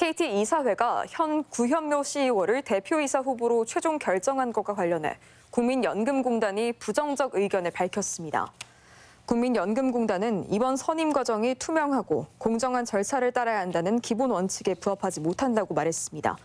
KT 이사회가 현 구현묘 CEO를 대표이사 후보로 최종 결정한 것과 관련해 국민연금공단이 부정적 의견을 밝혔습니다. 국민연금공단은 이번 선임 과정이 투명하고 공정한 절차를 따라야 한다는 기본 원칙에 부합하지 못한다고 말했습니다.